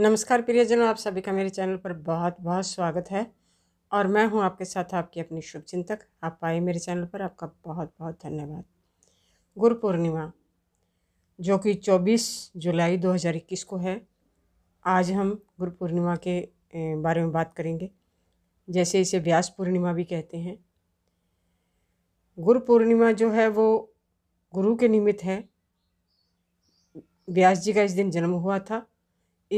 नमस्कार प्रियजनों आप सभी का मेरे चैनल पर बहुत बहुत स्वागत है और मैं हूं आपके साथ आपकी अपनी शुभ चिंतक आप आए मेरे चैनल पर आपका बहुत बहुत धन्यवाद गुरु पूर्णिमा जो कि 24 जुलाई 2021 को है आज हम गुरु पूर्णिमा के बारे में बात करेंगे जैसे इसे व्यास पूर्णिमा भी कहते हैं गुरु पूर्णिमा जो है वो गुरु के निमित्त है व्यास जी का इस दिन जन्म हुआ था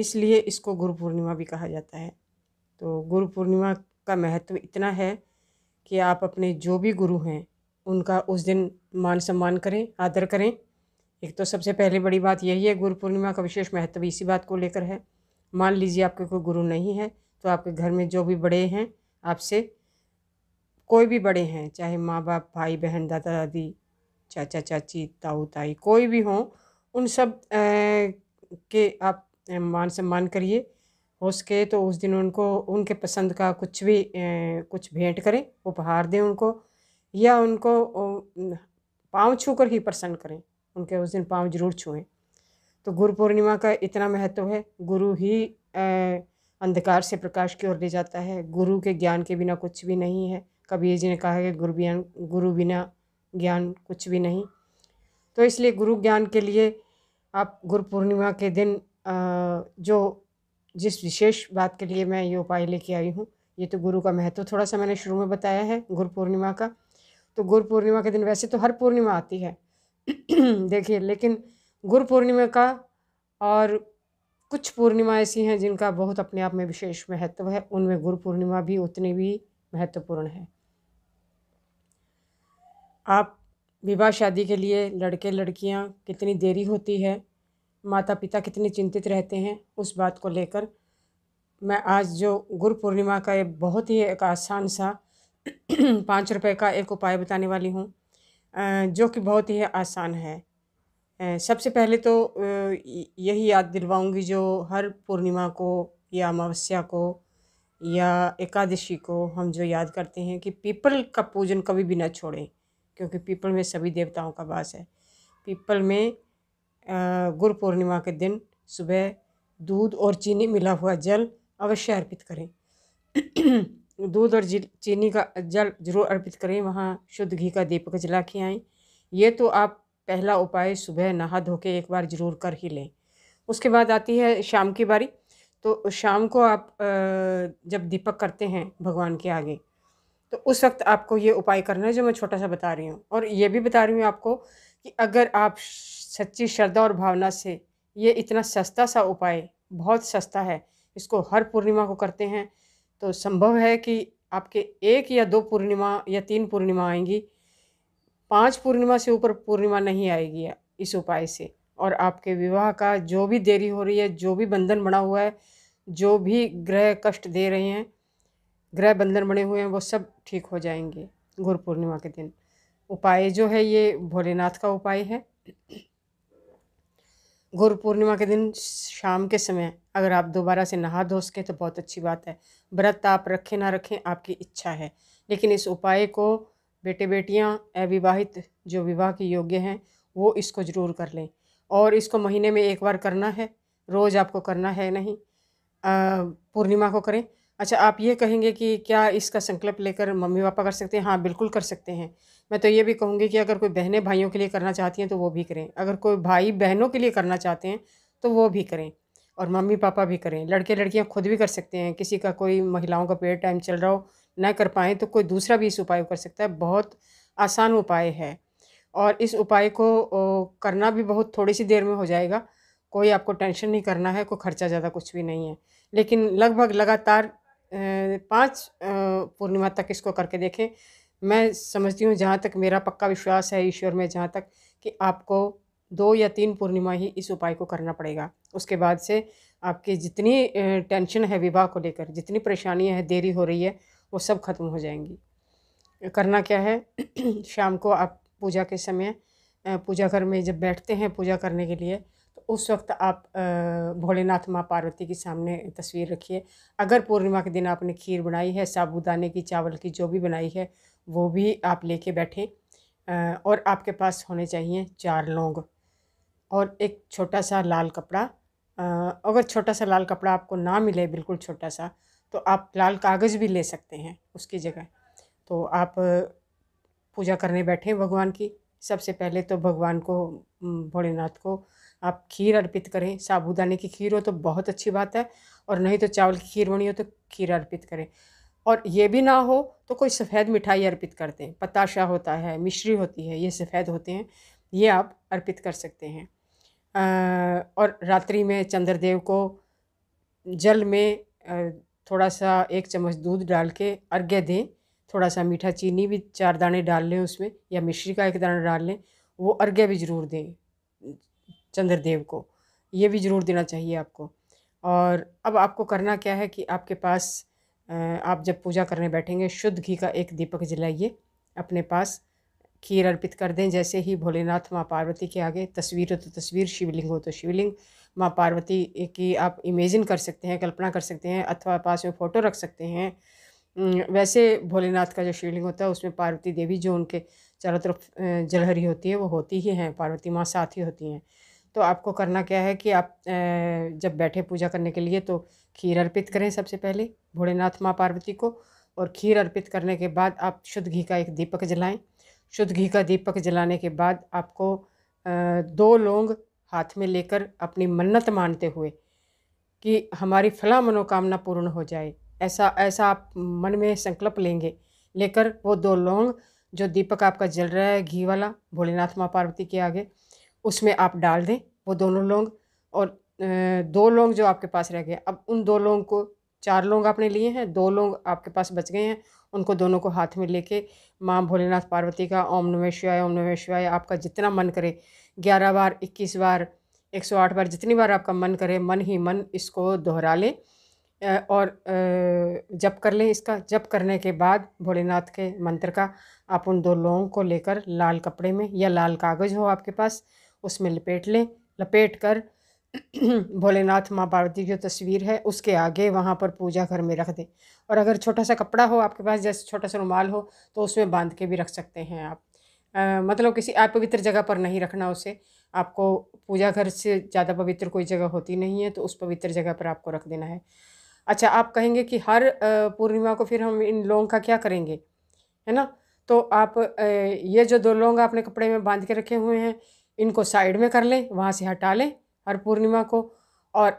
इसलिए इसको गुरु पूर्णिमा भी कहा जाता है तो गुरु पूर्णिमा का महत्व इतना है कि आप अपने जो भी गुरु हैं उनका उस दिन मान सम्मान करें आदर करें एक तो सबसे पहले बड़ी बात यही है गुरु पूर्णिमा का विशेष महत्व इसी बात को लेकर है मान लीजिए आपके कोई गुरु नहीं है तो आपके घर में जो भी बड़े हैं आपसे कोई भी बड़े हैं चाहे माँ बाप भाई बहन दादा दादी चाचा चाची ताऊ ताई कोई भी हों उन सब के आप मान सम्मान करिए हो सके तो उस दिन उनको उनके पसंद का कुछ भी कुछ भेंट करें उपहार दें उनको या उनको पाँव छू कर ही प्रसन्न करें उनके उस दिन पाँव जरूर छूएं तो गुरु पूर्णिमा का इतना महत्व है गुरु ही अंधकार से प्रकाश की ओर ले जाता है गुरु के ज्ञान के बिना कुछ भी नहीं है कबीर जी ने कहा है कि गुरु ज्ञान गुरु बिना ज्ञान कुछ भी नहीं तो इसलिए गुरु ज्ञान के लिए आप गुरु पूर्णिमा के दिन जो जिस विशेष बात के लिए मैं ये उपाय लेके आई हूँ ये तो गुरु का महत्व थोड़ा सा मैंने शुरू में बताया है गुरु पूर्णिमा का तो गुरु पूर्णिमा के दिन वैसे तो हर पूर्णिमा आती है देखिए लेकिन गुरु पूर्णिमा का और कुछ पूर्णिमा ऐसी हैं जिनका बहुत अपने आप में विशेष महत्व है उनमें गुरु पूर्णिमा भी उतनी भी महत्वपूर्ण है आप विवाह शादी के लिए लड़के लड़कियां कितनी देरी होती है माता पिता कितने चिंतित रहते हैं उस बात को लेकर मैं आज जो गुरु पूर्णिमा का एक बहुत ही एक आसान सा पाँच रुपए का एक उपाय बताने वाली हूँ जो कि बहुत ही आसान है सबसे पहले तो यही याद दिलवाऊंगी जो हर पूर्णिमा को या अमावस्या को या एकादशी को हम जो याद करते हैं कि पीपल का पूजन कभी भी ना छोड़ें क्योंकि पीपल में सभी देवताओं का वास है पीपल में गुरु पूर्णिमा के दिन सुबह दूध और चीनी मिला हुआ जल अवश्य अर्पित करें दूध और चीनी का जल जरूर अर्पित करें वहाँ शुद्ध घी का दीपक जला के आएँ ये तो आप पहला उपाय सुबह नहा धो के एक बार जरूर कर ही लें उसके बाद आती है शाम की बारी तो शाम को आप जब दीपक करते हैं भगवान के आगे तो उस वक्त आपको ये उपाय करना है जो मैं छोटा सा बता रही हूँ और ये भी बता रही हूँ आपको कि अगर आप सच्ची श्रद्धा और भावना से ये इतना सस्ता सा उपाय बहुत सस्ता है इसको हर पूर्णिमा को करते हैं तो संभव है कि आपके एक या दो पूर्णिमा या तीन पूर्णिमा आएंगी पांच पूर्णिमा से ऊपर पूर्णिमा नहीं आएगी इस उपाय से और आपके विवाह का जो भी देरी हो रही है जो भी बंधन बना हुआ है जो भी ग्रह कष्ट दे रहे हैं ग्रह बंधन बने हुए हैं वो सब ठीक हो जाएंगे गुरु पूर्णिमा के दिन उपाय जो है ये भोलेनाथ का उपाय है गुरु पूर्णिमा के दिन शाम के समय अगर आप दोबारा से नहा धो सकें तो बहुत अच्छी बात है व्रत आप रखें ना रखें आपकी इच्छा है लेकिन इस उपाय को बेटे बेटियां अविवाहित जो विवाह के योग्य हैं वो इसको ज़रूर कर लें और इसको महीने में एक बार करना है रोज़ आपको करना है नहीं पूर्णिमा को करें अच्छा आप ये कहेंगे कि क्या इसका संकल्प लेकर मम्मी पापा कर सकते हैं हाँ बिल्कुल कर सकते हैं मैं तो ये भी कहूँगी कि अगर कोई बहनें भाइयों के लिए करना चाहती हैं तो वो भी करें अगर कोई भाई बहनों के लिए करना चाहते हैं तो वो भी करें और मम्मी पापा भी करें लड़के लड़कियाँ खुद भी कर सकते हैं किसी का कोई महिलाओं का पेड़ टाइम चल रहा हो ना कर पाएँ तो कोई दूसरा भी इस उपाय कर सकता है बहुत आसान उपाय है और इस उपाय को करना भी बहुत थोड़ी सी देर में हो जाएगा कोई आपको टेंशन नहीं करना है कोई खर्चा ज़्यादा कुछ भी नहीं है लेकिन लगभग लगातार पाँच पूर्णिमा तक इसको करके देखें मैं समझती हूँ जहाँ तक मेरा पक्का विश्वास है ईश्वर में जहाँ तक कि आपको दो या तीन पूर्णिमा ही इस उपाय को करना पड़ेगा उसके बाद से आपकी जितनी टेंशन है विवाह को लेकर जितनी परेशानियाँ हैं देरी हो रही है वो सब खत्म हो जाएंगी करना क्या है शाम को आप पूजा के समय पूजा घर में जब बैठते हैं पूजा करने के लिए उस वक्त आप भोलेनाथ माँ पार्वती के सामने तस्वीर रखिए अगर पूर्णिमा के दिन आपने खीर बनाई है साबुदाने की चावल की जो भी बनाई है वो भी आप लेके बैठें और आपके पास होने चाहिए चार लौंग और एक छोटा सा लाल कपड़ा अगर छोटा सा लाल कपड़ा आपको ना मिले बिल्कुल छोटा सा तो आप लाल कागज़ भी ले सकते हैं उसकी जगह तो आप पूजा करने बैठे भगवान की सबसे पहले तो भगवान को भोलेनाथ को आप खीर अर्पित करें साबूदाने की खीर हो तो बहुत अच्छी बात है और नहीं तो चावल की खीर होनी हो तो खीर अर्पित करें और ये भी ना हो तो कोई सफ़ेद मिठाई अर्पित करते हैं पताशा होता है मिश्री होती है ये सफ़ेद होते हैं ये आप अर्पित कर सकते हैं आ, और रात्रि में चंद्रदेव को जल में थोड़ा सा एक चम्मच दूध डाल के अर्घ्य दें थोड़ा सा मीठा चीनी भी चार दाने डाल लें उसमें या मिश्री का एक दाना डाल लें वो अर्घ्य भी ज़रूर दें चंद्रदेव को ये भी ज़रूर देना चाहिए आपको और अब आपको करना क्या है कि आपके पास आप जब पूजा करने बैठेंगे शुद्ध घी का एक दीपक जलाइए अपने पास खीर अर्पित कर दें जैसे ही भोलेनाथ माँ पार्वती के आगे तस्वीर हो तो तस्वीर शिवलिंग हो तो शिवलिंग माँ पार्वती की आप इमेजिन कर सकते हैं कल्पना कर सकते हैं अथवा पास में फ़ोटो रख सकते हैं वैसे भोलेनाथ का जो शिवलिंग होता है उसमें पार्वती देवी जो उनके चारों तरफ जलहरी होती है वो होती ही हैं पार्वती माँ साथ ही होती हैं तो आपको करना क्या है कि आप जब बैठे पूजा करने के लिए तो खीर अर्पित करें सबसे पहले भोलेनाथ माँ पार्वती को और खीर अर्पित करने के बाद आप शुद्ध घी का एक दीपक जलाएं शुद्ध घी का दीपक जलाने के बाद आपको दो लौंग हाथ में लेकर अपनी मन्नत मानते हुए कि हमारी फला मनोकामना पूर्ण हो जाए ऐसा ऐसा आप मन में संकल्प लेंगे लेकर वो दो लौंग जो दीपक आपका जल रहा है घी वाला भोलेनाथ माँ पार्वती के आगे उसमें आप डाल दें वो दोनों लौंग और दो लौंग जो आपके पास रह गए अब उन दो लौंग को चार लौंग आपने लिए हैं दो लौंग आपके पास बच गए हैं उनको दोनों को हाथ में लेके माँ भोलेनाथ पार्वती का ओम नमः शिवाय ओम नमः शिवाय आपका जितना मन करे ग्यारह बार इक्कीस बार एक सौ आठ बार जितनी बार आपका मन करे मन ही मन इसको दोहरा लें और जप कर लें इसका जप करने के बाद भोलेनाथ के मंत्र का आप उन दो लौंग को लेकर लाल कपड़े में या लाल कागज़ हो आपके पास उसमें लपेट लें लपेट कर भोलेनाथ माँ पार्वती की जो तस्वीर है उसके आगे वहाँ पर पूजा घर में रख दें और अगर छोटा सा कपड़ा हो आपके पास जैसे छोटा सा रुमाल हो तो उसमें बांध के भी रख सकते हैं आप आ, मतलब किसी अपवित्र जगह पर नहीं रखना उसे आपको पूजा घर से ज़्यादा पवित्र कोई जगह होती नहीं है तो उस पवित्र जगह पर आपको रख देना है अच्छा आप कहेंगे कि हर पूर्णिमा को फिर हम इन लोगों का क्या करेंगे है ना तो आप ये जो दो लोग आपने कपड़े में बांध के रखे हुए हैं इनको साइड में कर लें वहाँ से हटा लें हर पूर्णिमा को और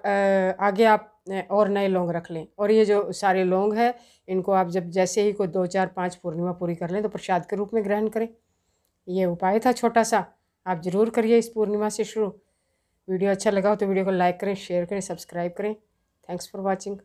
आगे आप और नए लौंग रख लें और ये जो सारे लौंग है इनको आप जब जैसे ही कोई दो चार पाँच पूर्णिमा पूरी कर लें तो प्रसाद के रूप में ग्रहण करें ये उपाय था छोटा सा आप ज़रूर करिए इस पूर्णिमा से शुरू वीडियो अच्छा लगा हो तो वीडियो को लाइक करें शेयर करें सब्सक्राइब करें थैंक्स फॉर वॉचिंग